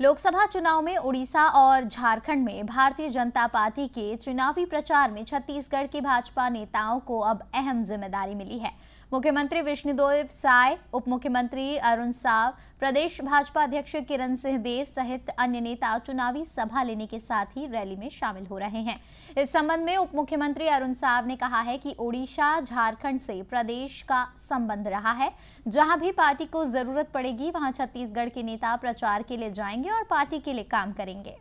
लोकसभा चुनाव में उड़ीसा और झारखंड में भारतीय जनता पार्टी के चुनावी प्रचार में छत्तीसगढ़ के भाजपा नेताओं को अब अहम जिम्मेदारी मिली है मुख्यमंत्री विष्णुदेव साय उप मुख्यमंत्री अरुण साव प्रदेश भाजपा अध्यक्ष किरण सिंह देव सहित अन्य नेता चुनावी सभा लेने के साथ ही रैली में शामिल हो रहे हैं इस संबंध में उप मुख्यमंत्री अरुण साव ने कहा है कि ओडिशा झारखंड से प्रदेश का संबंध रहा है जहां भी पार्टी को जरूरत पड़ेगी वहां छत्तीसगढ़ के नेता प्रचार के लिए जाएंगे करेंगे और पार्टी के लिए काम करेंगे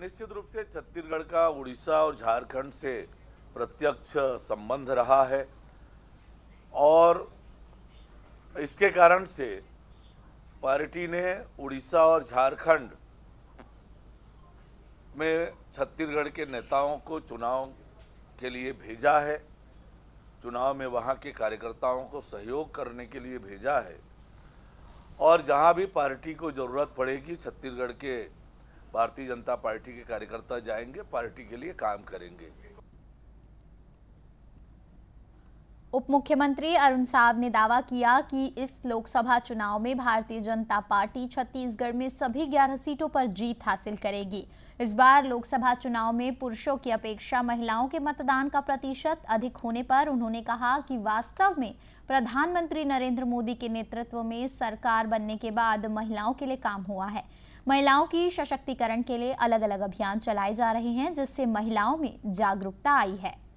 निश्चित रूप से छत्तीसगढ़ का उड़ीसा और झारखंड से प्रत्यक्ष संबंध रहा है और इसके कारण से पार्टी ने उड़ीसा और झारखंड में छत्तीसगढ़ के नेताओं को चुनाव के लिए भेजा है चुनाव में वहां के कार्यकर्ताओं को सहयोग करने के लिए भेजा है और जहाँ भी पार्टी को ज़रूरत पड़ेगी छत्तीसगढ़ के भारतीय जनता पार्टी के कार्यकर्ता जाएंगे पार्टी के लिए काम करेंगे उप मुख्यमंत्री अरुण साव ने दावा किया कि इस लोकसभा चुनाव में भारतीय जनता पार्टी छत्तीसगढ़ में सभी 11 सीटों पर जीत हासिल करेगी इस बार लोकसभा चुनाव में पुरुषों की अपेक्षा महिलाओं के मतदान का प्रतिशत अधिक होने पर उन्होंने कहा कि वास्तव में प्रधानमंत्री नरेंद्र मोदी के नेतृत्व में सरकार बनने के बाद महिलाओं के लिए काम हुआ है महिलाओं की सशक्तिकरण के लिए अलग अलग अभियान चलाए जा रहे हैं जिससे महिलाओं में जागरूकता आई है